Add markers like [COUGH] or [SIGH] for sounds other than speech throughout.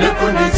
Le connaît.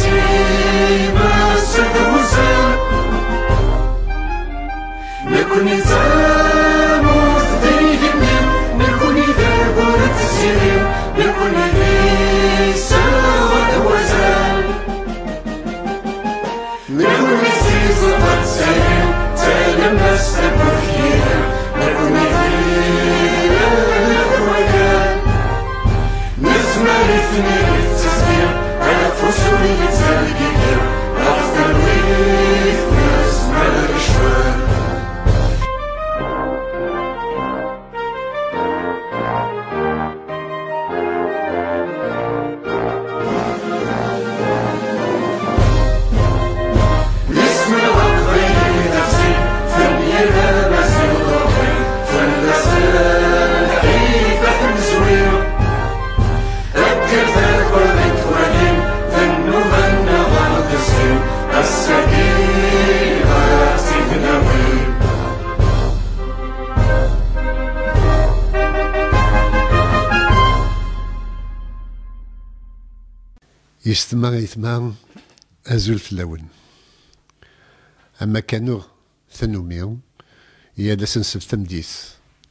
يستمع غيثما أزول اللون أما كانوا ثنومي هي لسنسب تمديث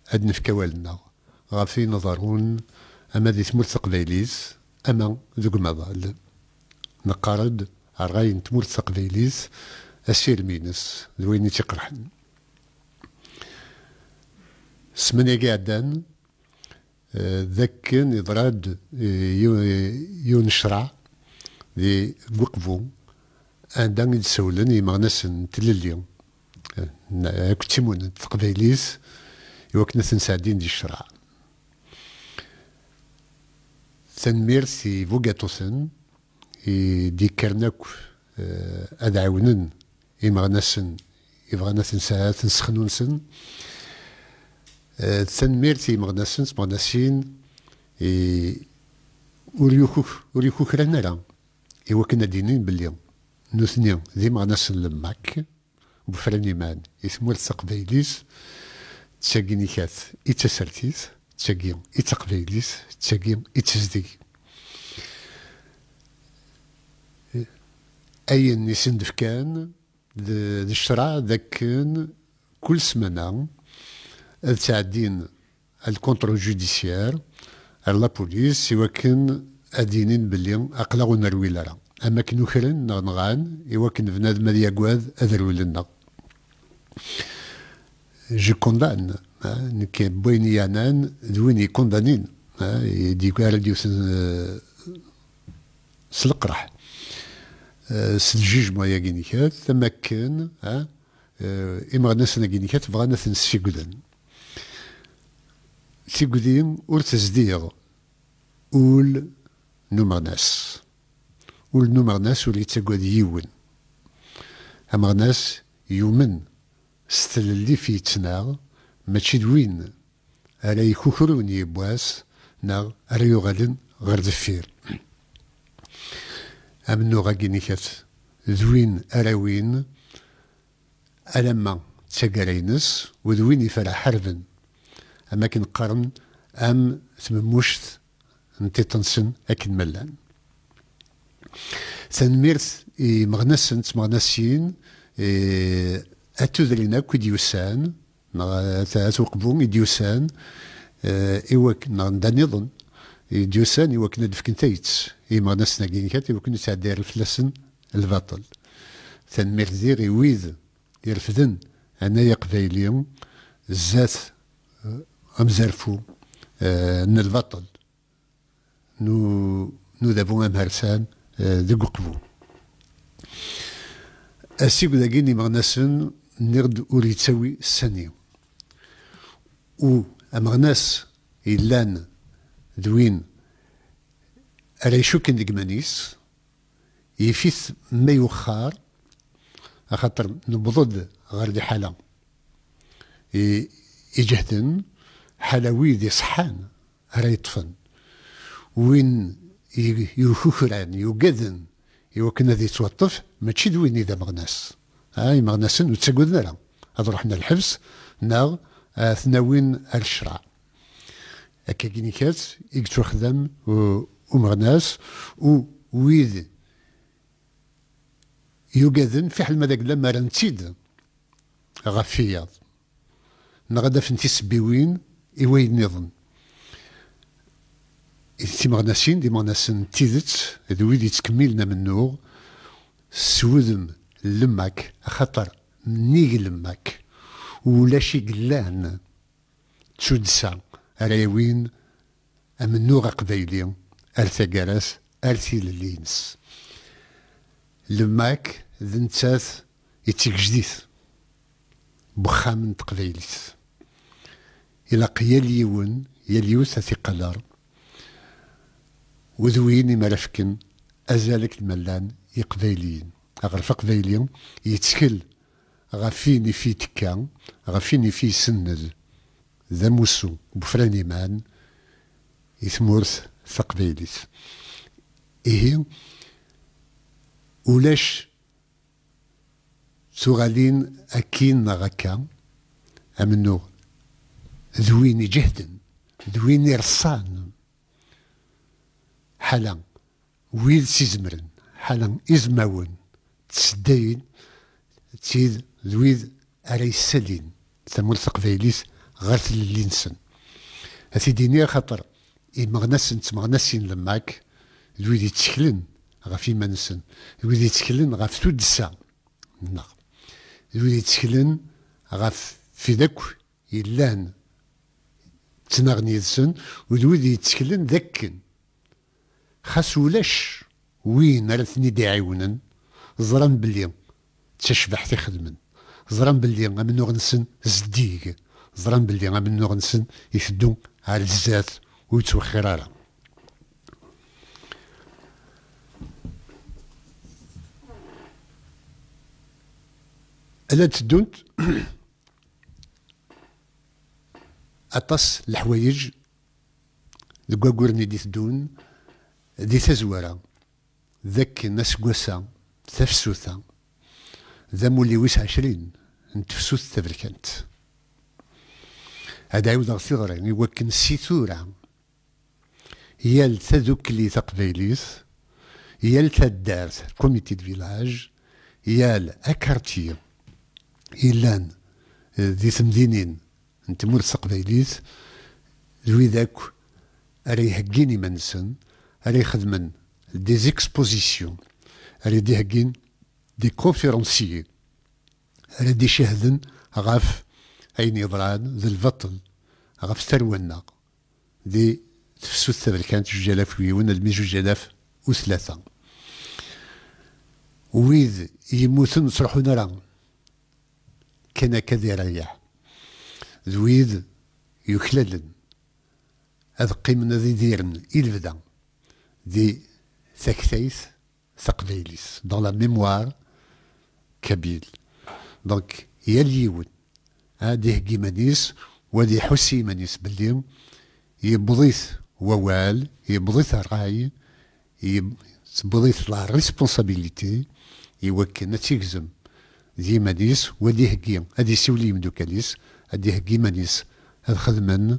أدن في كوالنا غافي نظرون أما ذي ثمور تقبيليز أما ذوق مضال نقارد أرغاين تمور تقبيليز أسير مينس ذويني تقرحن سمني قاعدان آه، ذاك يضراد آه، يونشرع دي قوقفو ان دان يتسولن يمغنس نتللي كتيمون تقبيليس يوكنا سنسادين دي الشرع تنمير سي فوغاتوسن دي كرناك آه، ادعونن يمغنسن يبغانا تنسات نسخنون سن تنمير سي مغنسن إي وريوكوك وريوكوك رانا إوا إيه كنا دينين نو ثنيان ديما غنسلم معك بفران إيمان إثمور تقبيليس تشاكي نيكات سرتيس تشاكي إتقبيليس تشاكي إتزدي أين يسندف كان ذا الشرع ذاك كان كل سمانة تعدين الكونترول جوديسيير على لا بوليس كان ادينين باللي اقلق نروي لرا اما كنو خرن ايوا كن فناد ما ليقواد اذرو لنا جو كوندان نكي بويني يانان دويني كوندانين يدي كوار ديو سن سلقرح سلجيج مويا غينيكات ثم كان امغ ناسنا غينيكات بغانا تنس في قدان في قدين ورتزديغ قول n umeɣnas ul n umeɣnas ur yettagad yiwen ameɣnas yumen s tlellif yettnaɣ mačči d win ara yekukrun yewwas neɣ ara yuɣalen ɣer deffir am nuɣagi nikat d win ara win alamma d taggara-ines u d win yefra ḥerben am akken qqaren am tmemmuct نتيطنسن أكن ملان اي مغنسن تمغنسين أتذلنا كود يوسان أتوقبون يديوسان إيوك ندانيضن اي إيوك ندفكن تايتس إمغنسنا كينكات إيوك نتعدير الفلسن الباطل تنميرت اي ويد يرفدن أنايا اليوم زات أمزرفو أن آه، البطل نو nous avons un Harsan euh, de Gokvou. السيب داكين يمغناسن نرد أوريتساوي السني و أمغناس إلان دوين ألا يشكن دقمانيس يفيث ما يوخار خاطر نبضد غير دي حالة يجهدن حلاوي دي صحان رايطفن وين يفكران يقدن يوكن هذا توطف ماشي د وين إذا مغناس هاي مغناس وتساقدنا لا هاد رحنا الحبس ناغ آه، ثناوين الشرع هكا كينيكات كات يكتو خدم ومغناس و ويد في حال ما داك لما رانتيد غفيض نغدا فنتي سبيوين يوين نظن تيمغناسين ديما ناسن تيدت هذو ويدي تكملنا منو سودم لماك خطر ني لماك ولا شي قلان تشدسا رايوين راوين امنو قبيلي ارثاكارس ارثي للينس لماك ذنتاث يتيك جديد بخام تقبيلت الى قيا ليون يا ليوس اثي قدر وذوين ما رفكن أزالك الملان يقبيليين أغرف قبايلي يتكل غفين في تكا غفين في سند ذا موسو بفراني مان يثمورث تقبيليت إيه ولاش سوغالين أكين غكا أمنو ذويني جهدا ذويني رصان حالا ويل سيزمرن حالا إزماون تسدين تيد لويد أري السلين تمول تقبيليس غير تللينسن هاتي ديني خاطر إمغنسن تمغنسين لماك لويد يتشكلن غاف إيمانسن لويد يتشكلن غاف تودسا نغ لويد يتشكلن غاف في ذاك يلان تناغني يدسن ولويد يتشكلن ذاكن خاص ولاش وين راه ثني عيونن زران بلي تشبح خدمن زران بلي غمنو غنسن زديك زران بلي غمنو غنسن يشدو على الزات ويتوخر على الا تدونت [COUGHS] اطس الحوايج دقاقورني دي تدون دي تزوارة ذاك نسقوسا تفسوثا ذا مولي ويس عشرين نتفسوث تبركنت هذا عاود غسي غرين يوكن سيثورة هي التذكلي تقبيليت هي التدارت كوميتي دو فيلاج هي أكارتي إلان ذي سمدينين نتمور تقبيليت ذوي ذاك أريه جيني منسن اللي يخدمن دي زيكسبوزيسيون اللي ديهقين دي كونفيرونسيي اللي دي شهدن غاف أين يضران ذي البطل غاف ثروانا دي تفسو كانت جوج آلاف ويون المي جوج آلاف وثلاثة ويذ يموتن صلحو نرى كان كذي يريح ذويذ يكللن هذا قيمنا ذي ديرن إلبدا des sexeis saqvelis, dans la mémoire kabyle. Donc, يلي يون هذه كيمانيس وهذه حسي مانيس باللي يبضيث ووال يبضيث الراي يبضيث لا ريسبونسابيليتي يوكن تيكزم دي مانيس وهذه كي هذه سولي مدوكاليس هذه كيمانيس هاد خدمن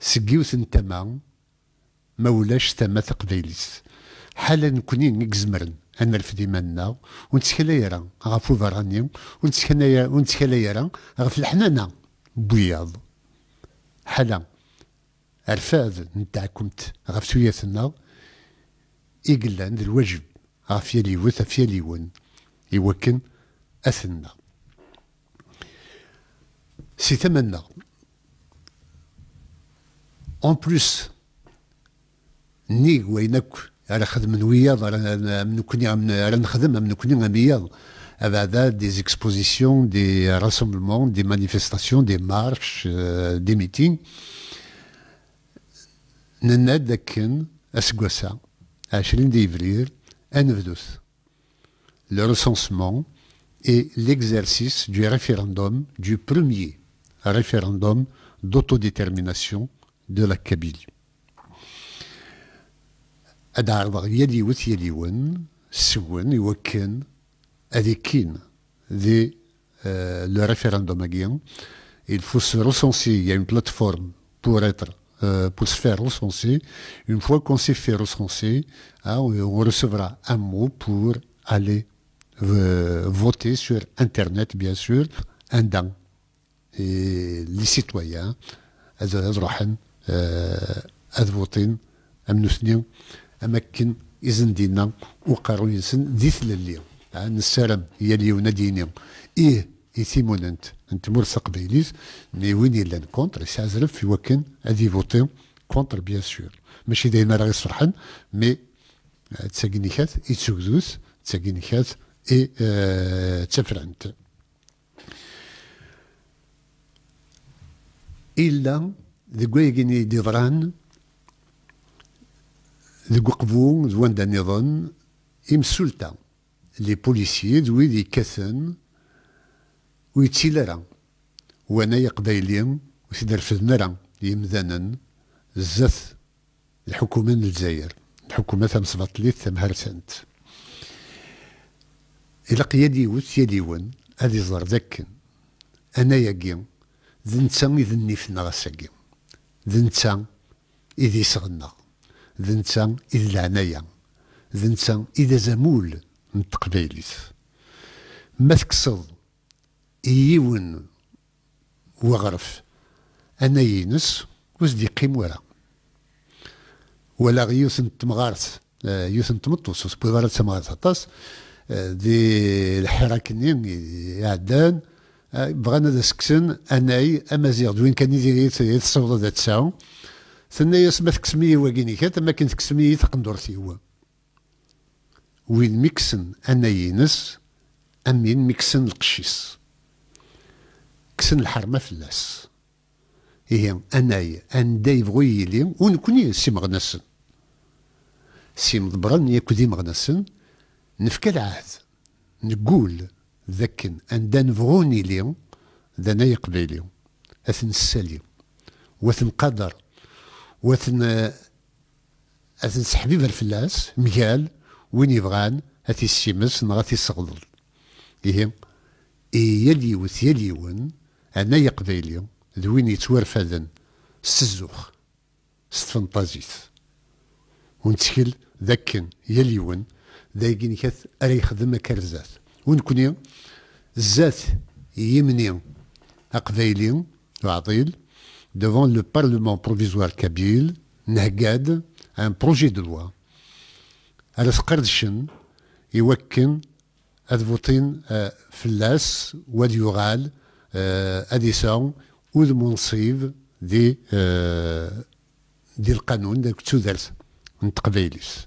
سجيوث تما ما ولاش تما تقديليس حالا نكوني نكزمرن انا رفدي مالنا ونتكلايرا غافو فراني ونتكلايرا ونتكلايرا غاف الحنانة بياض حالا عرفاد نتاعكمت غاف سويتنا إيقلان الواجب غاف يلي وثا فيلي ون يوكن أثنا سي En plus, على des expositions, des rassemblements, des manifestations, des marches, euh, des meetings. نناد لكن de 20 à انفدوث le recensement et l'exercice du référendum, du premier référendum d'autodétermination de la Kabylie. le référendum Il faut se recenser, il y a une plateforme pour être euh, se faire recenser. Une fois qu'on s'est fait recenser, hein, on recevra un mot pour aller euh, voter sur Internet, bien sûr, un Et les citoyens, آه، اذبوطين ام نثني اماكن اذن دينا وقارون ينسن ديثل اللي آه، نسالم هي ليونا ايه يثيمون انت انت مرسق بيليز مي وين يلان كونتر يسعزرف في وكن أذي فوتي كونتر بيان سور ماشي دايما راه صرحن مي تساكينيكات يتسوكدوس تساكينيكات اي اه تفرانت إلا ذي قوي يجيني دي ضران ذي قوي دا نظن إم سلطة لي بوليسي ذوي ذي كثن ويتسيلران وانا يقبايلين وسيدر فذنران يمذنن زف الحكومة الجزائر الحكومة ثم سبطلي ثم هرسنت إلا قيادي وث يليون هذي زار ذكن أنا يقيم ذنسان ذنفنا غساقيم ذ نتا إذ يسغنا ذ نتا إذ العناية ذ نتا إذا زمول من تقبيلت ما تكسر إيون وغرف أنا ينس وزدي قيم ورا ولا يوسن تمغارت آه، يوسن تمطوس وسبغارت تمغارت هطاس آه، دي الحراكنين يعدان يعني بغانا هذا السكسن اناي امازيغ دوين كان يدير يتصور هذا تساو ثنا سما تكسمي هو كينيكا تما كان تكسمي تقندور هو وين ميكسن اناي نس امين ميكسن القشيس كسن الحرمه فلاس ايه اناي ان دايف غويلي ونكوني سي مغنسن سي مضبرن يا كودي مغنسن نفك العهد نقول أن أندان اليوم لي يقبل اليوم أثن السالي وأثن قدر وأثن أثن سحبي الفلاس ميال وين يبغان أثي السيمس نغا تيسغلل إيه إيه يليوث ون أنا يقبيلي ذوين يتوارفدن سزوخ ستفنطازيت ونتكل ذاكن يليون ذاكن كث أري يخدم كرزات ونكوني زات يمني أقبيلي وعطيل devant le Parlement provisoire كابيل نهقاد ان بروجي دو لوا على سقردشن يوكن أذبوطين فلاس واد أديسون وذ منصيب دي دي القانون داك تسودرس نتقبيليس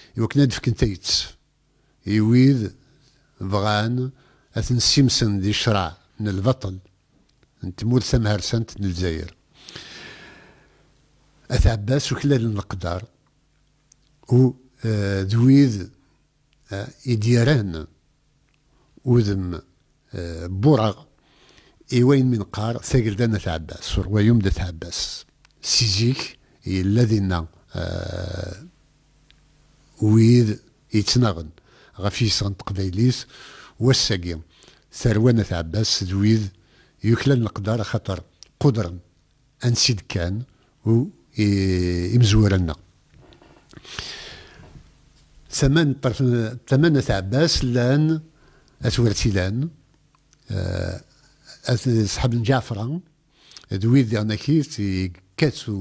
يوكنا دفكن تيتس يويد بغان اثن سيمسن دي شرع من البطل انت مول سمهر سنت من الجزائر عباس وكلال النقدار و آه، دويد آه، يديران وذم آه، بورغ وين من قار ثقل دانا تعباس ويوم دا تعباس سيزيك الذي نعم ويد يتناغن غفي يسغن تقبايليس واساقي ثروانة عباس د ويد يكلن القدر خطر قدرا أنسيد كان و يمزورنا ثمان طرف ثمانة عباس لان أثورتي لان أه صحاب جعفران دويد أنا كيت كاتو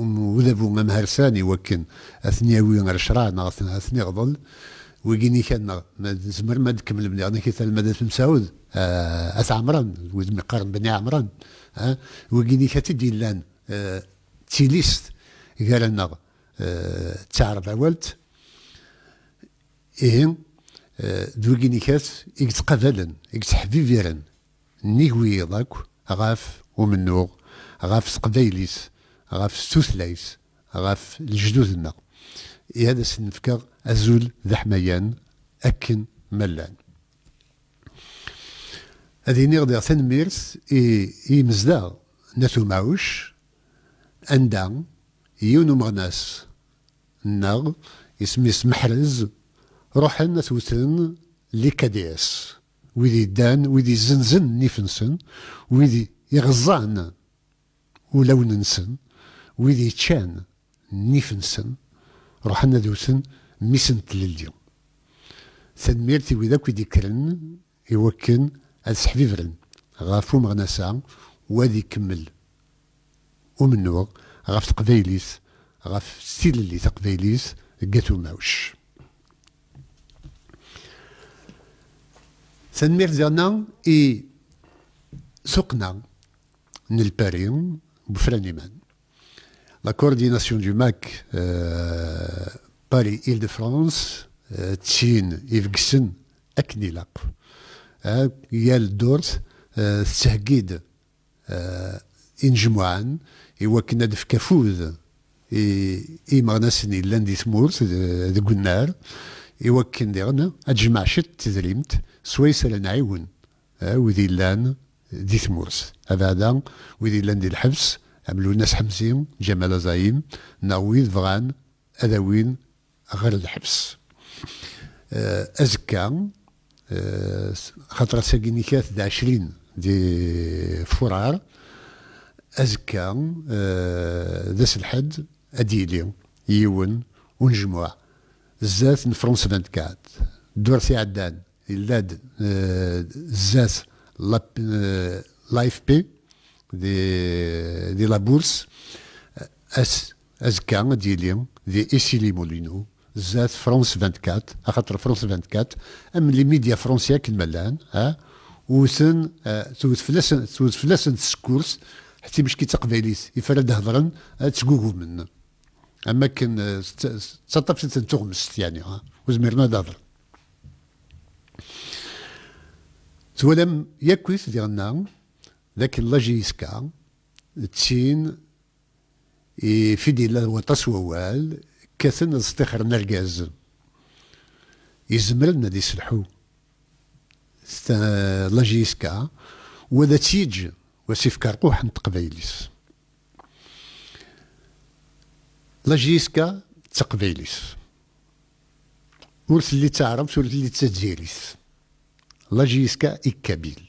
وذبو ما مهرساني وكن اثني وي غير شرعنا اثني غضل ويجيني كان ما نزمر ما نكمل بني انا كيثال المدى في مساود آه، اث عمران وزمي قرن بني عمران أه ويجيني كاتدي لان أه تيليست قال لنا أه تعرف اولت إيه آه، دوغيني كات يتقبلن يتحبيبيرن نيوي ضاك غاف ومنوغ غاف تقبايليس غاف ستوثلايس غاف لجدودنا هذا سنفكا أزول ذحميان أكن ملان هذه نغدر تنميرس إي إي مزداغ ناتو ماوش أندا يونو مغناس ناغ سمحرز محرز روحن توتن لي كادياس ويدي دان ويدي زنزن نيفنسن ويدي يغزان ولون نسن ويدي تشان نيفنسن روحنا دوسن ميسن تلليو تنميرتي ويدا كويدي كرن يوكن حفيفرن غافو مغناسا وادي كمل ومنوغ غاف تقبيليس غاف ستيل اللي تقبيليس جاتو ماوش تنمير زرنا اي سوقنا سقنا نلباريون بفرانيمان la coordination du MAC euh, Paris-Île-de-France, euh, Tchin, Ivgsen, Yves Gsen, euh, Yel Dors, euh, Sahgid, Injmouan, et Wakinad Fkafouz, et Marnasini Landis Mours de Gunnar, et Wakinderne, Adjmachet, Tizrimt, Swayser Naïwun, ou Dilan, Dismours, Avadan, ou Dilan Dilhavs, عملوا ناس حمزيم جمال أزايم ناويد فغان أذاوين غير الحبس آه، ازكا آه، خاطر ساكيني كاث دا عشرين دي فرار ازكا آه، ذاس الحد أديلي يون ونجموع من فرونس 24 دور سي عدان إلاد الزاس لايف بي دي دي لابورس اس ازكا ديلي دي لي مولينو زاد فرانس 24 خاطر فرانس 24 ام لي ميديا فرونسيا كيما الان ها وسن آه، توت فلسن توت فلسن سكورس حتى باش كي تقبيليس يفرد هضرا آه، تسقوقو منا اما كان آه، تطفش تغمس يعني ها وزميرنا دافر تولم ياكويس ديالنا لكن لاجيسكا تسين يفيدي وتصووال كثن استخر نرقاز يزمرنا دي سلحو لاجيسكا وذا تيج وسيف كرقوح نتقبيليس لاجيسكا تقبيليس ورث اللي تعرف ورث اللي تزيريس لاجيسكا إكابيل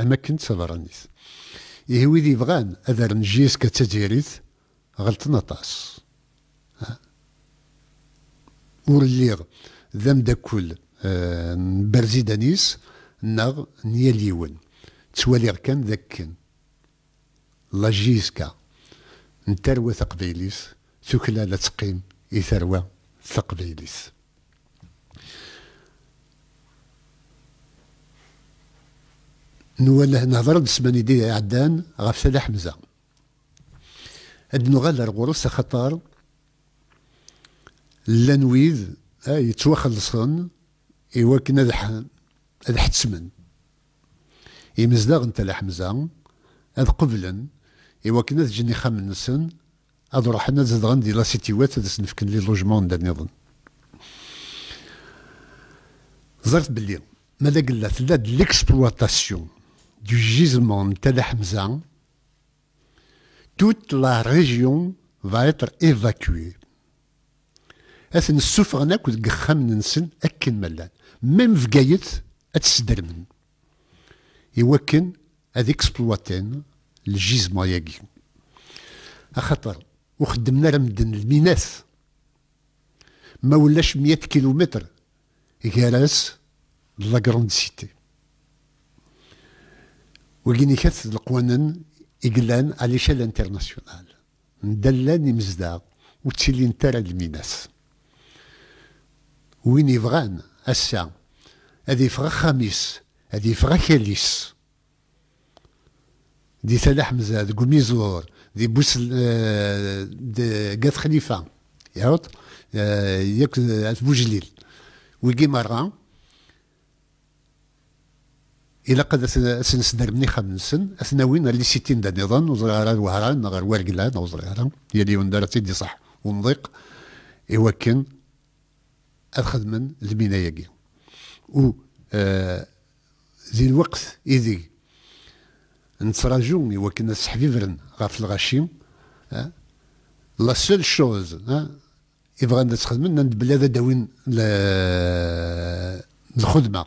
أما كنت سبرانيت إيه ويد بغان أذر نجيس كتديريت غلطنا طاس ور ذم ذا مداكل آه برزي دانيس ناغ نياليون توليغ كان ذاك لا جيسكا نتروى تقبيليس ثكلا لا تقيم إثروى تقبيليس نوال نهضر بسمان يدي عدان غف سيدي حمزة هاد نغال الغرس خطار لانويذ آه، يتوخلصن إواكن هذا حتسمن يمزداغ نتا لحمزة هاد قبلا إواكن هذا جني خامن نسن هذا روحنا زدغن دي لاسيتيوات هذا سنفكن لي لوجمون دا نظن زرت بلي ماذا قلت لا ديكسبلواتاسيون Du gisement de la Mzan, toute la région va être évacuée. Et nous souffrons que nous devons faire des choses. Même si nous devons faire des choses. Et nous devons exploiter le gisement. Et nous devons dans des mines. Mais nous devons 100 des milliers de kilomètres la grande cité. وكيني كث القوانين إقلان على شال انترناسيونال ندلان مزدا وتشيلين ترى الميناس وين يفغان أسا هادي فغا خميس هادي فغا كاليس دي سلاح مزاد قميزور دي بوس آه، دي قات خليفة يعود آه، ياك آه، بوجليل ويجي مرة إلى سنسدر نخمنسن وين اللي ستين دا نظن وزرع على وهران غير ورقلان وزرع على يلي وندار تيدي صح ونضيق كان أخذ من كي و آه زي الوقت إذي نتراجو إوكن فرن غاف الغشيم آه لا سول شوز آه. يبغى نتخدم ندبل هذا داوين الخدمه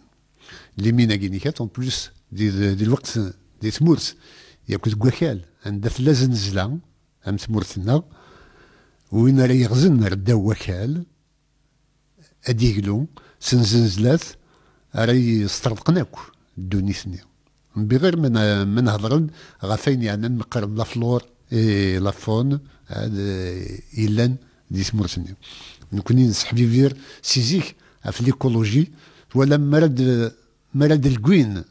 مينا غينيكات اون بلوس دي, دي الوقت دي تمورت ياكل دي عندها ثلاثة نزلة ام تمورتنا وين راه يغزن رداو وكال اديكلو سنزنزلات راه يسترقناك اكو الدونيثني بغير يعني من من هضرون غف اين يعني نقرب لافلور اي لافون هاد يلان دي تمورتني نكوني نسحبي فير سيزيك في ليكولوجي ولا مرد مراد الكوين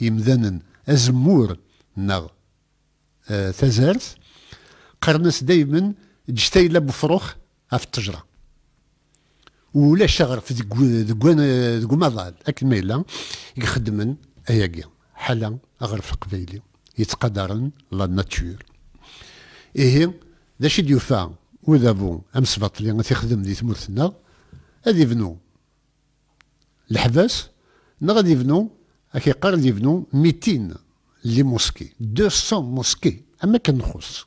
يمدانن ازمور ناغ آه، تازارت قرنس دايما جشتاي بفروخ في التجرة ولا شغرف دكوين دكوين دكو مضاد اكل ميلا يخدمن اياكيا حالا اغرف قبيلي يتقدرن لا ناتشور ايه ذا شي ديوفا وذا بو ام سباط اللي غتخدم دي تمرتنا هذي بنو الحباس نغد يبنوا كيقرر يبنوا 200 لي موسكي 200 موسكي اما كنخص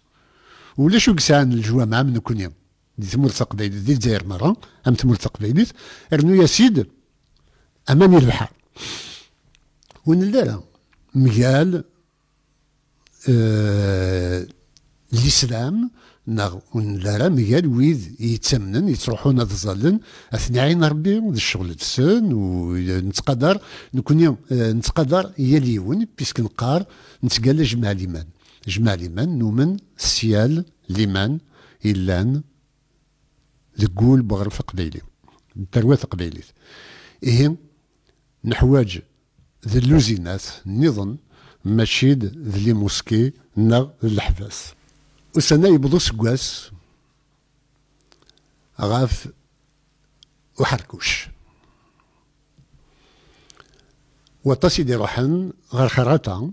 ولا شو كسان الجوامع من كونيا دي تمرت قبيلت دي الجزائر مرة ام تمرت قبيلت رنو يا سيد امام البحر وين لا ميال آه الاسلام نا ون لارام هي الويد يتمنن يتروحون هاد الزلن اثني عين ربي الشغل تسن ونتقدر نكون آه، نتقدر هي ليون بيسك نقار نتقال جمع ليمان جمع ليمان نومن سيال ليمان إلان ذقول بغرف قبيلي الدروات قبيلي إيه نحواج ذا اللوزينات نظن مشيد ذا لي موسكي نا الحفاس وسنا يبض سكواس غاف وحركوش وتصدي روحن غير خراطة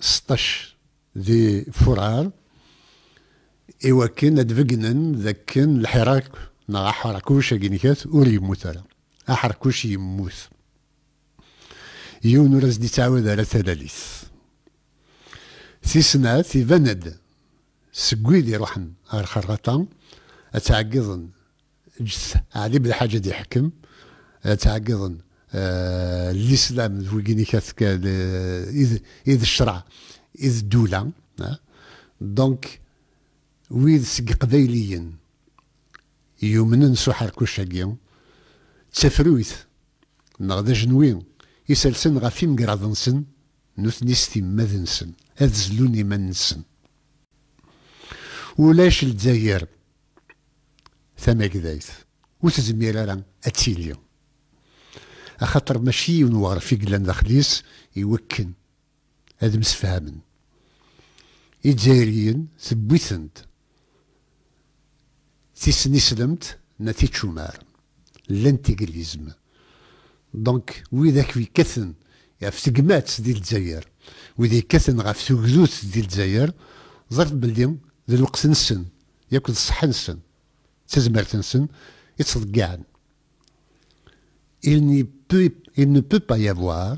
سطاش ذي فرار إوا كان أدفقنن ذاك الحراك نا حركوش أجينيكات أوري مثلا حركوش يموت يونو راس دي تعود على ثلاليث سي سنة سي فند سكويد يروحن غير خرطة تعقضن جس عادي بلا حاجة دي حكم تعقضن آه الاسلام ويقيني كاثك اذ اذ الشرع اذ الدوله دونك ويد سك قبايليين يمنن سحر كوشاكي تفرويت نغدا يسال سن غا فيم قراض نسن ما ذنسن نسن زلوني ما ننسن ولاش الجزائر ثماكدايت وتزمير راه اتيليو اخطر ماشي نوار في قلان داخليس يوكن هاد مسفهم الجزائريين سبيثنت تيسني سلمت ناتي تشومار لانتيغليزم دونك وي ذاك في كثن في سجمات ديال الجزائر وذي كثن في سوكزوت ديال الجزائر زرت بلدي Il n'y peut, il ne peut pas y avoir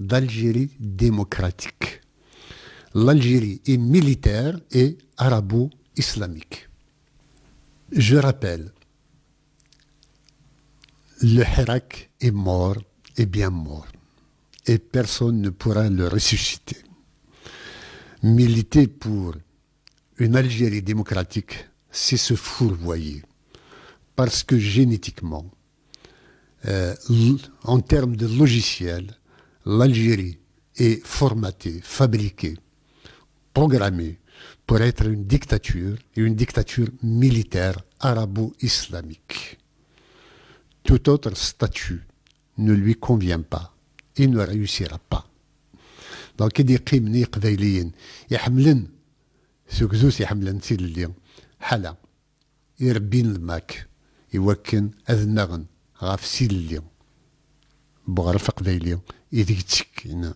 d'Algérie démocratique. L'Algérie est militaire et arabo-islamique. Je rappelle, le Hirak est mort et bien mort, et personne ne pourra le ressusciter. Militer pour une Algérie démocratique, c'est se fourvoyer. Parce que génétiquement, euh, en termes de logiciel, l'Algérie est formatée, fabriquée, programmée pour être une dictature et une dictature militaire arabo-islamique. Tout autre statut ne lui convient pas et ne réussira pas. Donc, il dit سوك زوسي حملا نسير اللي حالا يربين الماك يوكن أذنغن غاف سيد اللي بغرف قبايلي إذي تشكينا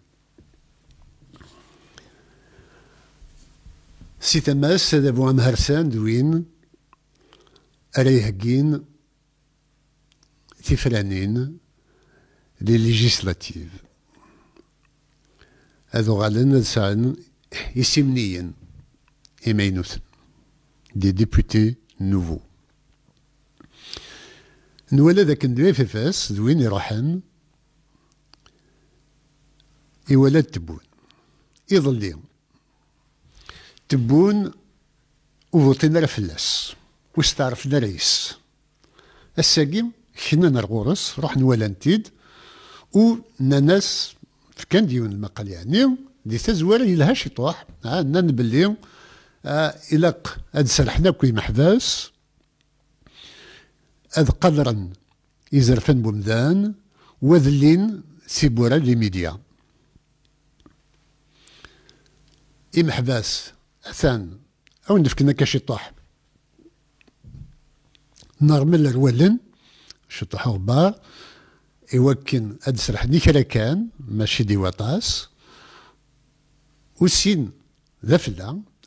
سي تماس هذا بو مهرسان دوين ريهقين تفرانين لي ليجيسلاتيف هادو غالن سان يسمنيين et Meynous, des députés nouveaux. نوالا ذاك ندوي في فاس دوين يروحن يولد تبون يظلي تبون وفوطينا فلاس واش تعرفنا رئيس الساقيم كنا نرغورس روح نوالا نتيد و ناس في كان ديون المقال يعني دي تزوار يلها شي طوح عندنا نبلي آه، إلق أد سرحنا كوي محباس أد قدرا يزرفن بمدان وذلين سيبورا لميديا محباس أثان أو نفكنا طاح نرمل روالن شطاح غبار يوكن أد سرح كرا كان ماشي دي وطاس وسين ذا فلان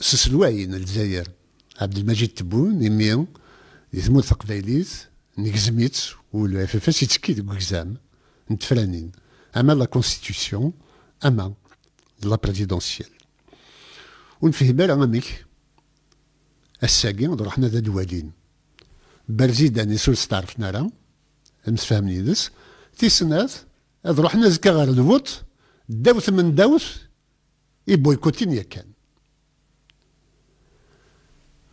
سسلواين الجزائر عبد المجيد تبون يميون يزمون ثقفيليز نكزميت ولو اف اف اس يتكي ديك كزام نتفرانين اما لا كونستيتيسيون اما لا بريزيدونسيال ونفهم بالا غاميك الساقي ونروح حنا ذا دوالين برزيداني سولس نارا راه مسفاهمين يدس تيسنات اذ روحنا زكا غير الفوت داوث من داوث يبويكوتين ياكان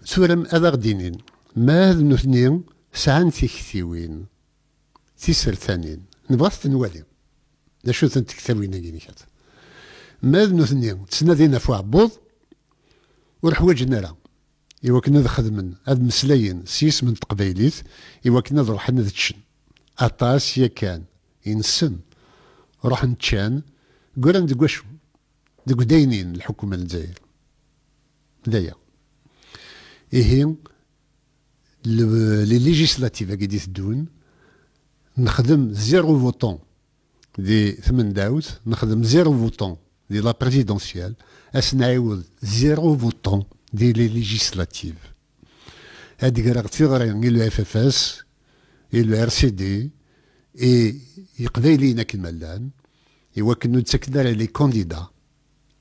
سورم هذا غدينين ما هذ نثنين سعان تكتيوين ثانين نبغاس تنوالي لا شو تنتكتاوين هاكي كات ما هذ نثنين تسنادينا فو عبوض ورحواجنا راه إوا كنا خدمن هاد مسلاين سيس من تقبيليت إوا كنا روحنا تشن أطاس يا كان ينسن روح نتشان قولان دقوشو ديك داينين الحكومه الجزائر دايا إيه لي ليجيسلاتيف قاعد دون نخدم زيرو فوتون دي ثمن داوت نخدم زيرو فوتون دي لا بريزيدونسيال اس نعاود زيرو فوتون دي لي ليجيسلاتيف هاديك راه تيغري غير لو اف اف اس اي لو ار سي دي اي يقضي لينا كيما الان ايوا كنو تسكنا لي كونديدا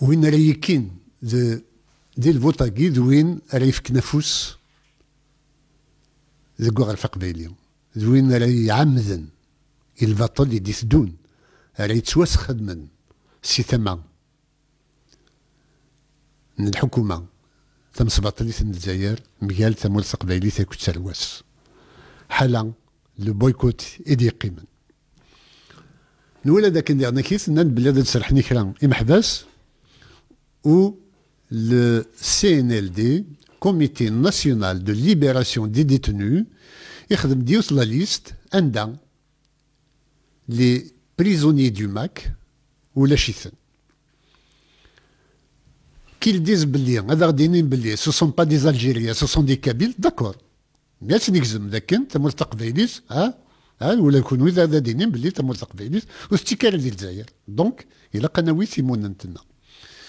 وين راه يكين دي, الفوطا البوطاقي وين راه يفك نفوس ذوق غرفة قبايلية وين راه يعمدن الباطل يدي ثدون راه يتوسخد من سي ثما من الحكومة تم سباطلية الجزائر مجال ملصق قبايلية تاكل ترواس حالا لو بويكوت إيدي قيمن نولا داك اللي عندنا كيف نان بلاد تسرحني اي إمحباس où le CNLD, Comité national de libération des détenus, sur la liste un dans les prisonniers du MAC ou la Chithen. Qu'ils disent bien, hein, ce ne sont pas des Algériens, ce sont des Kabyles, d'accord. Mais c'est hein, hein, ou la c'est ou c'est ou Donc, il a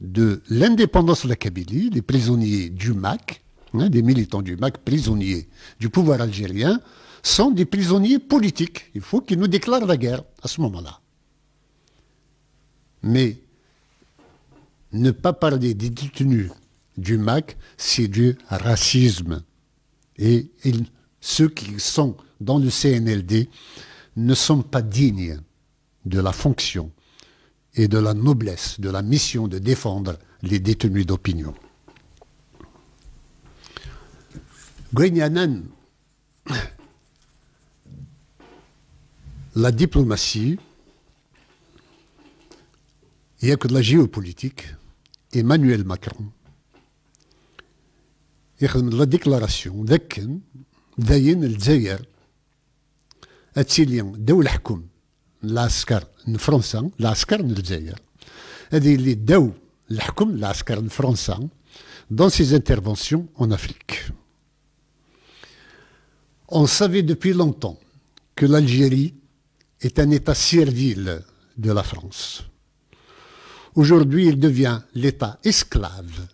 de l'indépendance de la Kabylie, les prisonniers du MAC, hein, des militants du MAC prisonniers du pouvoir algérien, sont des prisonniers politiques. Il faut qu'ils nous déclarent la guerre à ce moment-là. Mais ne pas parler des détenus du MAC, c'est du racisme. Et ceux qui sont dans le CNLD ne sont pas dignes de la fonction et de la noblesse de la mission de défendre les détenus d'opinion. Grignanen, la diplomatie il n'y a que de la géopolitique. Emmanuel Macron, et la déclaration ذاك et الجزائر اتيلي دولة l'Askar Français, فرنسا dans ses interventions en Afrique. On savait depuis longtemps que l'Algérie est un État servile de la France. Aujourd'hui, il devient l'État esclave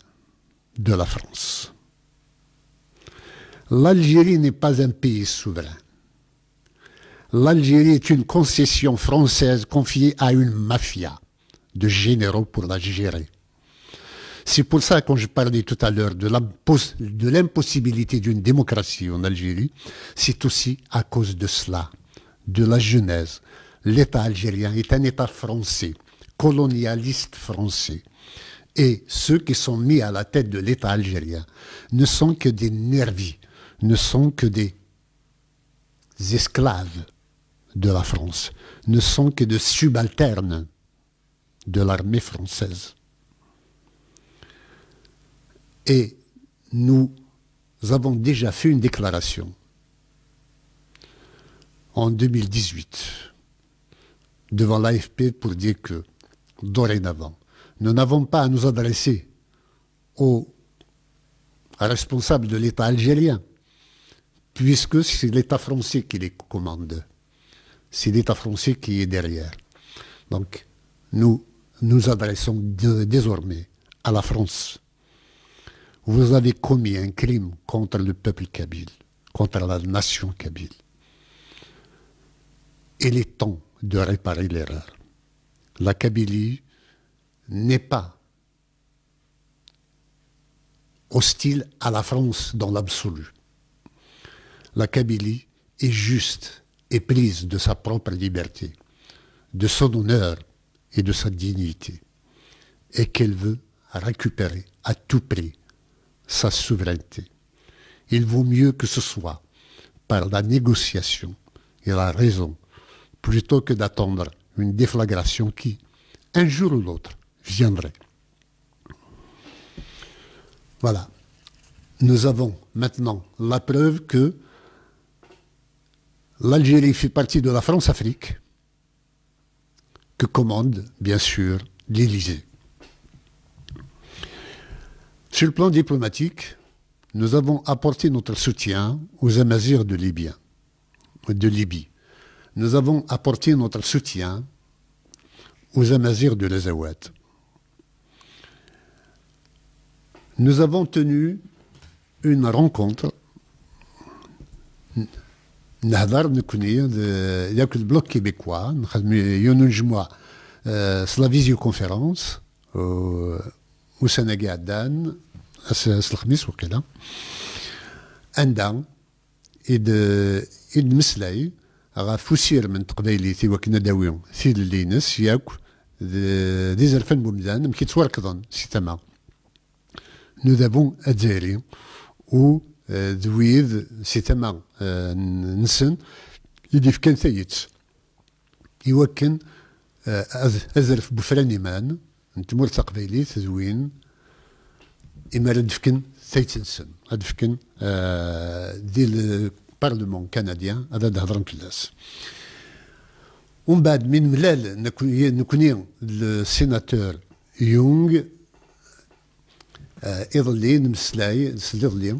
de la France. L'Algérie n'est pas un pays souverain l'Algérie est une concession française confiée à une mafia de généraux pour la gérer. C'est pour ça, quand je parlais tout à l'heure de l'impossibilité d'une démocratie en Algérie, c'est aussi à cause de cela, de la genèse. L'État algérien est un État français, colonialiste français. Et ceux qui sont mis à la tête de l'État algérien ne sont que des nervis, ne sont que des esclaves de la France ne sont que de subalternes de l'armée française. Et nous avons déjà fait une déclaration en 2018 devant l'AFP pour dire que dorénavant, nous n'avons pas à nous adresser aux responsables de l'État algérien, puisque c'est l'État français qui les commande c'est l'État français qui est derrière. Donc, nous nous adressons désormais à la France. Vous avez commis un crime contre le peuple kabyle, contre la nation kabyle. Il est temps de réparer l'erreur. La Kabylie n'est pas hostile à la France dans l'absolu. La Kabylie est juste prise de sa propre liberté, de son honneur et de sa dignité, et qu'elle veut récupérer à tout prix sa souveraineté. Il vaut mieux que ce soit par la négociation et la raison, plutôt que d'attendre une déflagration qui, un jour ou l'autre, viendrait. Voilà. Nous avons maintenant la preuve que l'Algérie fait partie de la France-Afrique que commande, bien sûr, l'Élysée. Sur le plan diplomatique, nous avons apporté notre soutien aux Amazirs de, de Libye. Nous avons apporté notre soutien aux Amazirs de l'Azawad. Nous avons tenu une rencontre نهضر نكوني ياك البلوك كيبيكوا نخدم يون الجمعة آه، سلا فيزيو كونفيرونس وسنة قاعدان اساس الخميس وقيلا عندها إد إد مسلاي غا فوسير من تقبيليتي وكنا داويون سي اللي نس ياك دي زرفان بومدان مكي سي تما نو دابون اتزايري و ذويذ سي تما آه، نسن يدي في كان ثيت يوكن ازرف آه، بفران مان انت مول تقبيلي تزوين اما ردفكن ثيت نسن ردفكن آه، ديال البارلمون كنديا هذا دهضر كلاس ومن بعد من ملال نكوني السيناتور يونغ اضلي نمسلاي نسلي اضلي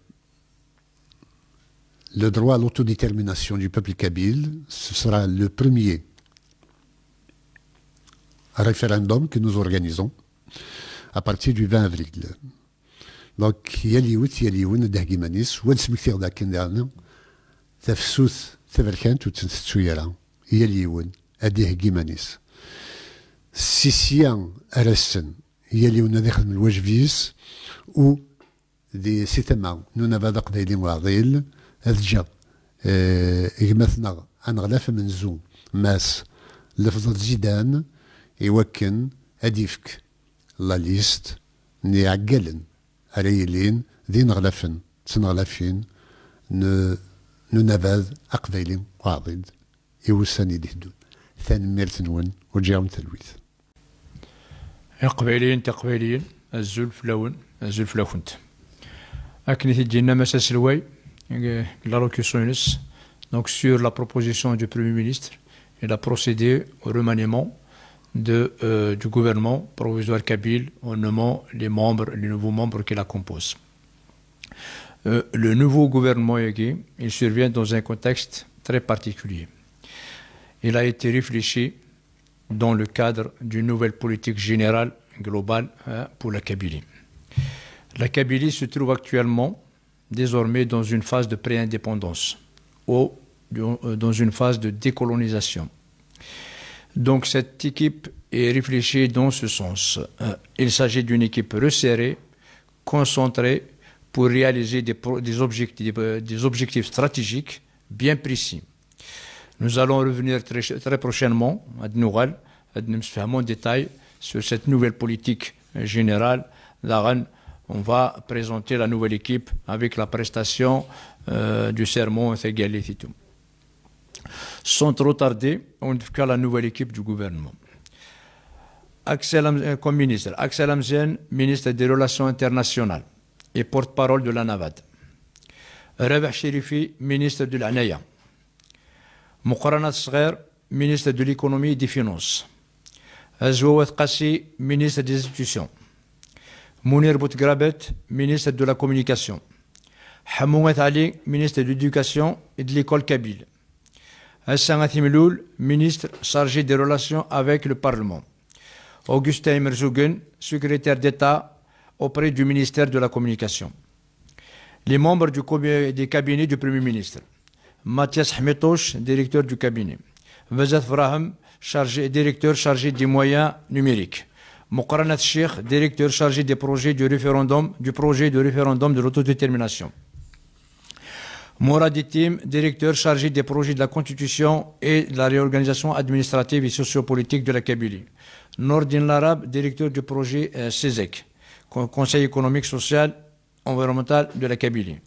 le droit à l'autodétermination du peuple kabyle, ce sera le premier référendum que nous organisons à partir du 20 avril. Donc, il y a des gens qui ont été en train de se faire des choses, ils ont été en train des ont été il y a des gens qui ont été ou des citoyens, nous n'avons pas d'accord هذا آه، جا غلاف أنغلاف منزو ماس لفظ زيدان يوكن أديفك لا ليست ني عقلن أريلين دين غلافن تنغلافين ننبذ أقبيلي واعضد يوساني دهدو ثان ميرت نون وجاهم تلويث يقبيلين تقبيلين الزول فلون الزول فلوكنت أكني جينا مساس الواي donc sur la proposition du Premier ministre, il a procédé au remaniement euh, du gouvernement provisoire kabyle en nommant les membres, les nouveaux membres qui la composent. Euh, le nouveau gouvernement Yagé, il survient dans un contexte très particulier. Il a été réfléchi dans le cadre d'une nouvelle politique générale globale hein, pour la Kabylie. La Kabylie se trouve actuellement désormais dans une phase de pré-indépendance ou euh, dans une phase de décolonisation. Donc cette équipe est réfléchie dans ce sens. Euh, il s'agit d'une équipe resserrée, concentrée pour réaliser des, des, objectifs, euh, des objectifs stratégiques bien précis. Nous allons revenir très, prochainement à Noural, à en détail sur cette nouvelle politique générale d'Aran on va présenter la nouvelle équipe avec la prestation euh, du serment Sans trop tarder, on tout la nouvelle équipe du gouvernement. Axel, euh, Amzien, ministre, des Relations internationales et porte-parole de la NAVAD. Rabah Cherifi, ministre de l'ANAYA. Moukarana Sgher, ministre de l'économie et des finances. Azouawat Qassi, ministre des institutions. Mounir Boutgrabet, ministre de la Communication. Hamoumet Ali, ministre de l'Éducation et de l'École kabyle. Hassan Athimeloul, ministre chargé des relations avec le Parlement. Augustin Merzougen, secrétaire d'État auprès du ministère de la Communication. Les membres du, des cabinets du Premier ministre. Mathias Hmetosh, directeur du cabinet. Vezat Vraham, directeur chargé des moyens numériques. Moukaranat Sheikh, directeur chargé des projets du référendum, du projet de référendum de l'autodétermination. Mourad directeur chargé des projets de la Constitution et de la réorganisation administrative et sociopolitique de la Kabylie. Nordine Larab, directeur du projet CESEC, euh, e Conseil économique, social, environnemental de la Kabylie.